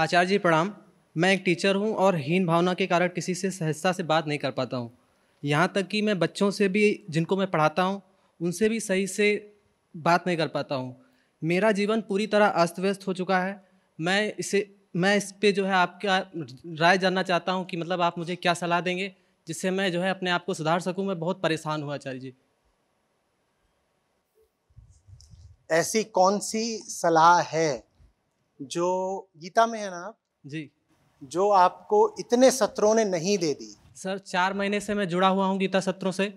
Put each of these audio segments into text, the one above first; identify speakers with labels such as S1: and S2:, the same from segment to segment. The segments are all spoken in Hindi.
S1: आचार्य जी प्रणाम मैं एक टीचर हूँ और हीन भावना के कारण किसी से सहजता से बात नहीं कर पाता हूँ यहाँ तक कि मैं बच्चों से भी जिनको मैं पढ़ाता हूँ उनसे भी सही से बात नहीं कर पाता हूँ मेरा जीवन पूरी तरह अस्त व्यस्त हो चुका है मैं इसे मैं इस पर जो है आपका राय जानना चाहता हूँ कि मतलब आप मुझे क्या सलाह देंगे जिससे मैं जो है अपने आप को सुधार सकूँ मैं बहुत परेशान हुआ आचार्य जी
S2: ऐसी कौन सी सलाह है जो गीता में है ना आप जी जो आपको इतने सत्रों ने
S1: नहीं दे दी सर चार महीने से मैं जुड़ा हुआ हूँ गीता सत्रों से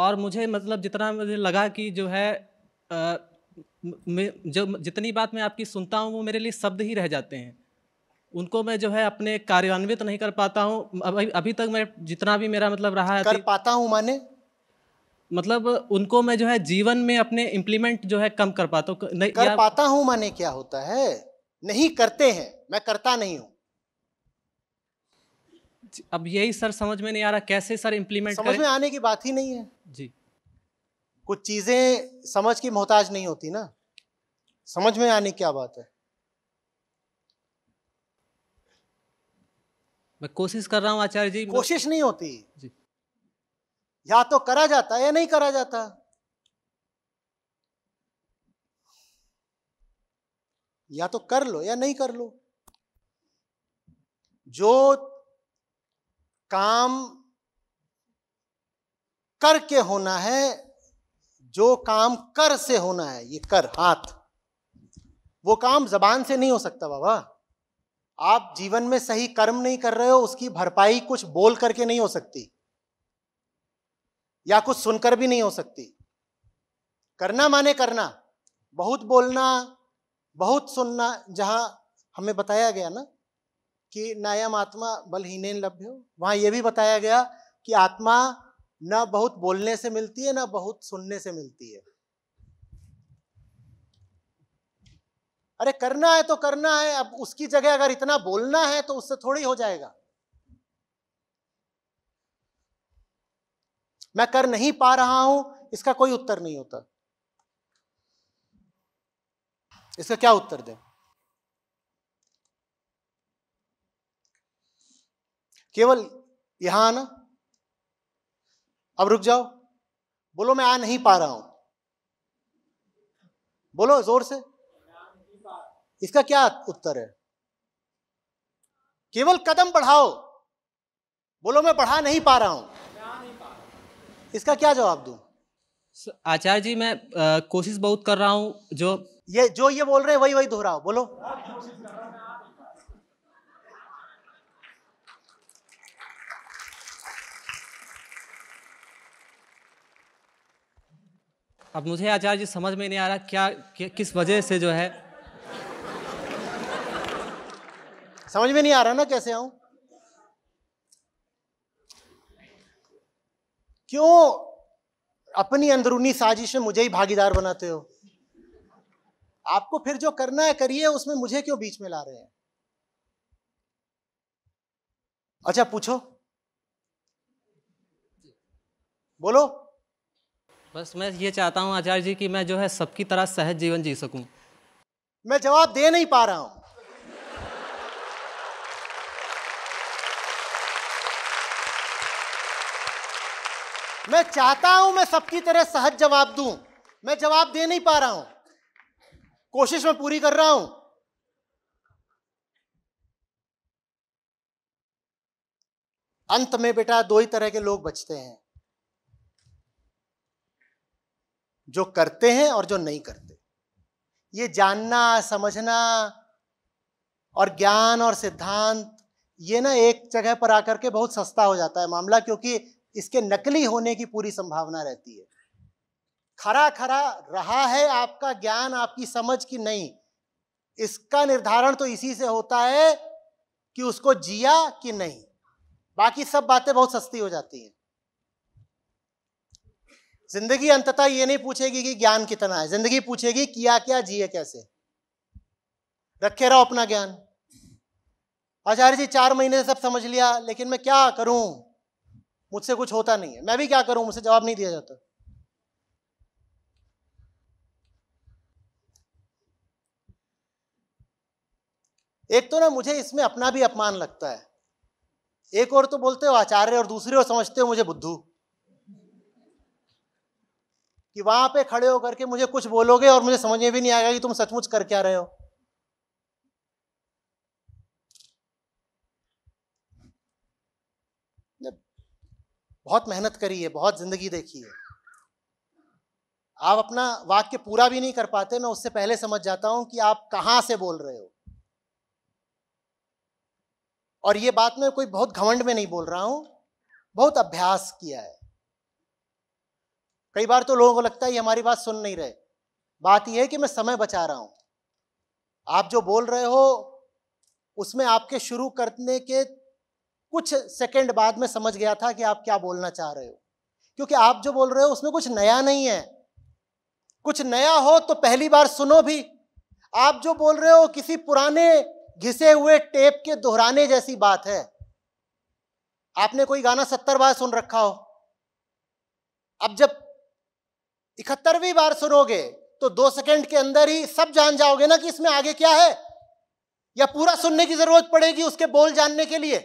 S1: और मुझे मतलब जितना मुझे लगा कि जो है आ, जो जितनी बात मैं आपकी सुनता हूँ वो मेरे लिए शब्द ही रह जाते हैं उनको मैं जो है अपने कार्यान्वित नहीं कर पाता हूँ अभी अभी तक मैं जितना भी मेरा मतलब रहा है कर पाता हूँ माने मतलब उनको मैं जो है जीवन में अपने इम्प्लीमेंट जो है कम कर पाता हूँ कर पाता
S2: हूँ माने क्या होता है
S1: नहीं करते हैं मैं करता नहीं हूं अब यही सर समझ में नहीं आ रहा कैसे सर इम्प्लीमेंट समझ करें? में
S2: आने की बात ही नहीं है जी कुछ चीजें समझ की मोहताज नहीं होती ना समझ में आने क्या बात है
S1: मैं कोशिश कर रहा हूँ आचार्य जी मतलब कोशिश नहीं होती जी
S2: या तो करा जाता है या नहीं करा जाता या तो कर लो या नहीं कर लो जो काम करके होना है जो काम कर से होना है ये कर हाथ वो काम जबान से नहीं हो सकता बाबा आप जीवन में सही कर्म नहीं कर रहे हो उसकी भरपाई कुछ बोल करके नहीं हो सकती या कुछ सुनकर भी नहीं हो सकती करना माने करना बहुत बोलना बहुत सुनना जहाँ हमें बताया गया ना कि नायम आत्मा बलहीन लभ्य हो वहाँ ये भी बताया गया कि आत्मा ना बहुत बोलने से मिलती है ना बहुत सुनने से मिलती है अरे करना है तो करना है अब उसकी जगह अगर इतना बोलना है तो उससे थोड़ी हो जाएगा मैं कर नहीं पा रहा हूं इसका कोई उत्तर नहीं होता इसका क्या उत्तर दें केवल यहां आना अब रुक जाओ बोलो मैं आ नहीं पा रहा हूं बोलो जोर से इसका क्या उत्तर है केवल कदम बढ़ाओ बोलो मैं बढ़ा नहीं पा रहा हूं इसका क्या जवाब दू
S1: आचार्य जी मैं कोशिश बहुत कर रहा हूं जो ये जो ये बोल रहे हैं वही वही दोहराओ बोलो अब मुझे आचार्य जी समझ में नहीं आ रहा क्या कि, किस वजह से जो है समझ में
S2: नहीं आ रहा ना कैसे आऊं क्यों अपनी अंदरूनी साजिश में मुझे ही भागीदार बनाते हो आपको फिर जो करना है करिए उसमें मुझे क्यों बीच में ला रहे हैं अच्छा पूछो
S1: बोलो बस मैं ये चाहता हूं आचार्य जी कि मैं जो है सबकी तरह सहज जीवन जी सकूं
S2: मैं जवाब दे नहीं पा रहा हूं मैं चाहता हूं मैं सबकी तरह सहज जवाब दूं मैं जवाब दे नहीं पा रहा हूं कोशिश मैं पूरी कर रहा हूं अंत में बेटा दो ही तरह के लोग बचते हैं जो करते हैं और जो नहीं करते ये जानना समझना और ज्ञान और सिद्धांत ये ना एक जगह पर आकर के बहुत सस्ता हो जाता है मामला क्योंकि इसके नकली होने की पूरी संभावना रहती है खरा खरा रहा है आपका ज्ञान आपकी समझ की नहीं इसका निर्धारण तो इसी से होता है कि उसको जिया कि नहीं बाकी सब बातें बहुत सस्ती हो जाती हैं जिंदगी अंततः ये नहीं पूछेगी कि ज्ञान कितना है जिंदगी पूछेगी किया क्या जिए कैसे रखे रहो अपना ज्ञान आचार्य जी चार महीने से सब समझ लिया लेकिन मैं क्या करूं मुझसे कुछ होता नहीं है मैं भी क्या करूं मुझसे जवाब नहीं दिया जाता एक तो ना मुझे इसमें अपना भी अपमान लगता है एक और तो बोलते हो आचार्य और दूसरे और समझते हो मुझे बुद्धू कि वहां पे खड़े होकर के मुझे कुछ बोलोगे और मुझे समझ में भी नहीं आएगा कि तुम सचमुच कर क्या रहे हो बहुत मेहनत करी है बहुत जिंदगी देखी है आप अपना वाक्य पूरा भी नहीं कर पाते मैं उससे पहले समझ जाता हूं कि आप कहां से बोल रहे हो और ये बात मैं कोई बहुत घमंड में नहीं बोल रहा हूं बहुत अभ्यास किया है कई बार तो लोगों को लगता है ये हमारी बात सुन नहीं रहे बात यह है कि मैं समय बचा रहा हूं आप जो बोल रहे हो उसमें आपके शुरू करने के कुछ सेकंड बाद में समझ गया था कि आप क्या बोलना चाह रहे हो क्योंकि आप जो बोल रहे हो उसमें कुछ नया नहीं है कुछ नया हो तो पहली बार सुनो भी आप जो बोल रहे हो किसी पुराने घिसे हुए टेप के दोहराने जैसी बात है आपने कोई गाना सत्तर बार सुन रखा हो अब जब इकहत्तरवीं बार सुनोगे तो दो सेकंड के अंदर ही सब जान जाओगे ना कि इसमें आगे क्या है या पूरा सुनने की जरूरत पड़ेगी उसके बोल जानने के लिए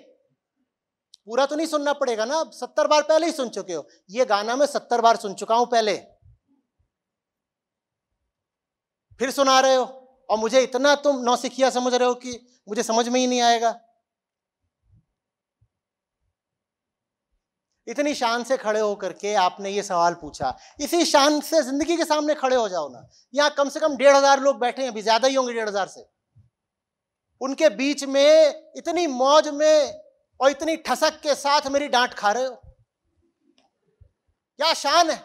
S2: पूरा तो नहीं सुनना पड़ेगा ना अब सत्तर बार पहले ही सुन चुके हो यह गाना मैं सत्तर बार सुन चुका हूं पहले फिर सुना रहे हो और मुझे इतना तुम नौसिखिया समझ रहे हो कि मुझे समझ में ही नहीं आएगा इतनी शान से खड़े होकर के आपने ये सवाल पूछा इसी शान से जिंदगी के सामने खड़े हो जाओ ना यहां कम से कम डेढ़ हजार लोग बैठे हैं अभी ज्यादा ही होंगे डेढ़ हजार से उनके बीच में इतनी मौज में और इतनी ठसक के साथ मेरी डांट खा रहे हो क्या शान है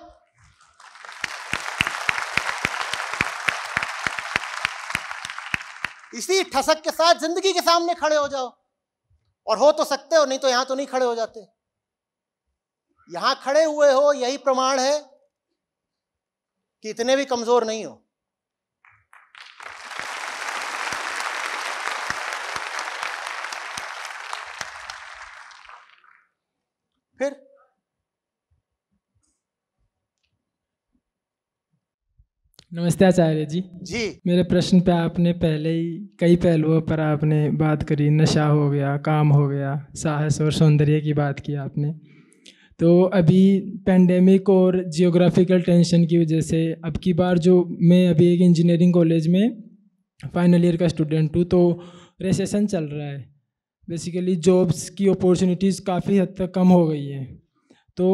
S2: इसी ठसक के साथ जिंदगी के सामने खड़े हो जाओ और हो तो सकते हो नहीं तो यहां तो नहीं खड़े हो जाते यहां खड़े हुए हो यही प्रमाण है कि इतने भी कमजोर नहीं हो
S3: फिर नमस्ते आचार्य जी जी मेरे प्रश्न पे आपने पहले ही कई पहलुओं पर आपने बात करी नशा हो गया काम हो गया साहस और सौंदर्य की बात की आपने तो अभी पेंडेमिक और जियोग्राफिकल टेंशन की वजह से अब की बार जो मैं अभी एक इंजीनियरिंग कॉलेज में फाइनल ईयर का स्टूडेंट हूँ तो रेसेसन चल रहा है बेसिकली जॉब्स की अपॉर्चुनिटीज़ काफ़ी हद तक कम हो गई है तो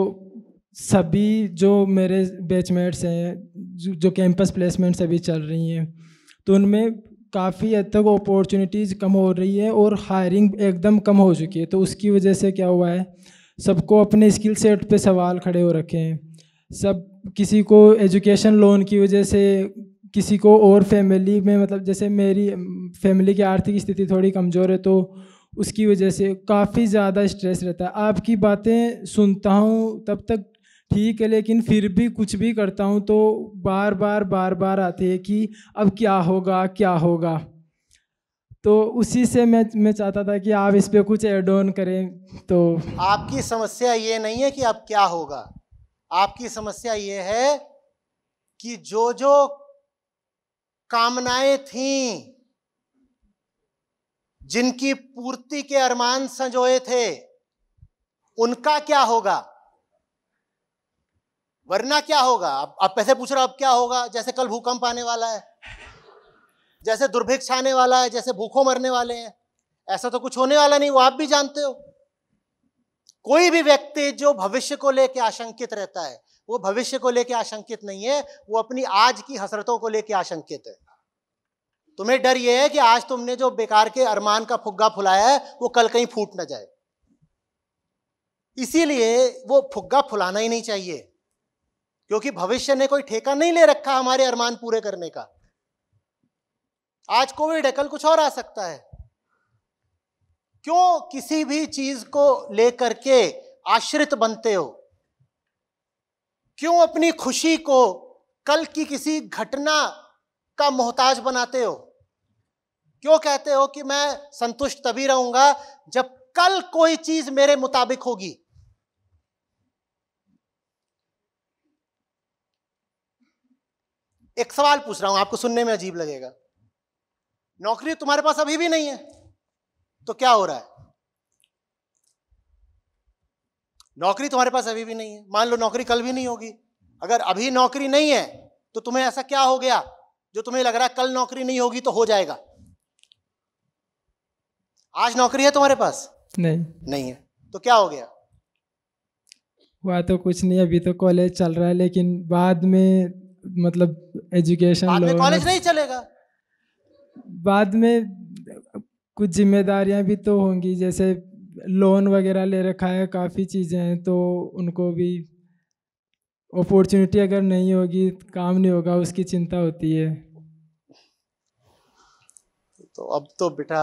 S3: सभी जो मेरे बैचमेट्स हैं जो, जो कैंपस प्लेसमेंट्स अभी चल रही हैं तो उनमें काफ़ी हद तक अपॉर्चुनिटीज़ कम हो रही है और हायरिंग एकदम कम हो चुकी है तो उसकी वजह से क्या हुआ है सबको अपने स्किल सेट पे सवाल खड़े हो रखे हैं सब किसी को एजुकेशन लोन की वजह से किसी को और फैमिली में मतलब जैसे मेरी फैमिली की आर्थिक स्थिति थोड़ी कमज़ोर है तो उसकी वजह से काफ़ी ज़्यादा स्ट्रेस रहता है आपकी बातें सुनता हूँ तब तक ठीक है लेकिन फिर भी कुछ भी करता हूँ तो बार बार बार बार आते हैं कि अब क्या होगा क्या होगा तो उसी से मैं मैं चाहता था कि आप इस पर कुछ एड ऑन करें तो
S2: आपकी समस्या ये नहीं है कि अब क्या होगा आपकी समस्या ये है कि जो जो कामनाएं थीं जिनकी पूर्ति के अरमान संजोए थे उनका क्या होगा वरना क्या होगा आप, आप पैसे पूछ रहे हो अब क्या होगा जैसे कल भूकंप आने वाला है जैसे दुर्भिक्ष आने वाला है जैसे भूखों मरने वाले हैं ऐसा तो कुछ होने वाला नहीं वो आप भी जानते हो कोई भी व्यक्ति जो भविष्य को लेकर आशंकित रहता है वो भविष्य को लेकर आशंकित नहीं है वो अपनी आज की हसरतों को लेकर आशंकित है तुम्हें डर यह है कि आज तुमने जो बेकार के अरमान का फुग्गा फुलाया है वो कल कहीं फूट ना जाए इसीलिए वो फुग्गा फुलाना ही नहीं चाहिए क्योंकि भविष्य ने कोई ठेका नहीं ले रखा हमारे अरमान पूरे करने का आज कोविड है कल कुछ और आ सकता है क्यों किसी भी चीज को लेकर के आश्रित बनते हो क्यों अपनी खुशी को कल की किसी घटना का मोहताज बनाते हो क्यों कहते हो कि मैं संतुष्ट तभी रहूंगा जब कल कोई चीज मेरे मुताबिक होगी एक सवाल पूछ रहा हूं आपको सुनने में अजीब लगेगा नौकरी तुम्हारे पास अभी भी नहीं है तो क्या हो रहा है नौकरी तुम्हारे पास अभी भी नहीं है मान लो नौकरी कल भी नहीं होगी अगर अभी नौकरी नहीं है तो तुम्हें ऐसा क्या हो गया जो तुम्हें लग रहा है कल नौकरी नहीं होगी तो हो जाएगा आज नौकरी है तुम्हारे पास नहीं नहीं है तो क्या हो गया
S3: हुआ तो कुछ नहीं अभी तो कॉलेज चल रहा है लेकिन बाद में मतलब एजुकेशन बाद में कॉलेज नहीं चलेगा बाद में कुछ जिम्मेदारियां भी तो होंगी जैसे लोन वगैरह ले रखा है काफ़ी चीज़ें हैं तो उनको भी अपॉर्चुनिटी अगर नहीं होगी काम नहीं होगा उसकी चिंता होती है
S2: तो अब तो बेटा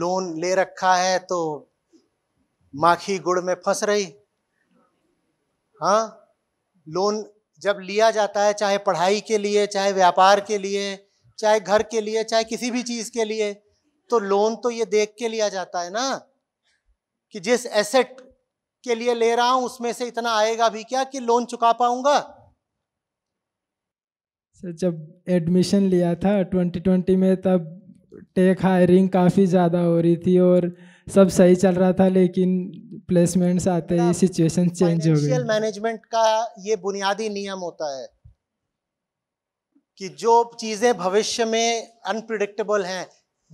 S2: लोन ले रखा है तो माखी गुड़ में फंस रही हाँ लोन जब लिया जाता है चाहे पढ़ाई के लिए चाहे व्यापार के लिए चाहे घर के लिए चाहे किसी भी चीज़ के लिए तो लोन तो ये देख के लिया जाता है ना कि जिस एसेट के लिए ले रहा हूं उसमें से इतना आएगा भी क्या कि लोन चुका पाऊंगा
S3: सर जब एडमिशन लिया था 2020 में तब टेक हायरिंग काफ़ी ज़्यादा हो रही थी और सब सही चल रहा था लेकिन प्लेसमेंट्स आते हैं सिचुएशन मतलब चेंज हो गई
S2: मैनेजमेंट का ये बुनियादी नियम होता है कि जो चीज़ें भविष्य में अनप्रिडिक्टेबल हैं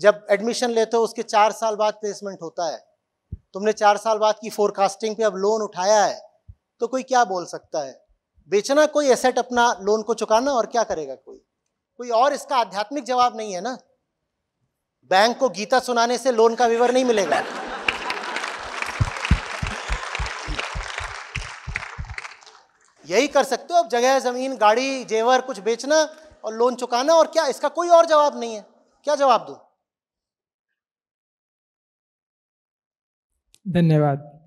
S2: जब एडमिशन लेते हो उसके चार साल बाद प्लेसमेंट होता है तुमने चार साल बाद की फोरकास्टिंग पे अब लोन उठाया है तो कोई क्या बोल सकता है बेचना कोई एसेट अपना लोन को चुकाना और क्या करेगा कोई कोई और इसका आध्यात्मिक जवाब नहीं है ना बैंक को गीता सुनाने से लोन का विवर नहीं मिलेगा यही कर सकते हो अब जगह ज़मीन गाड़ी जेवर कुछ बेचना और लोन चुकाना और क्या इसका कोई और जवाब नहीं है क्या जवाब दो
S3: धन्यवाद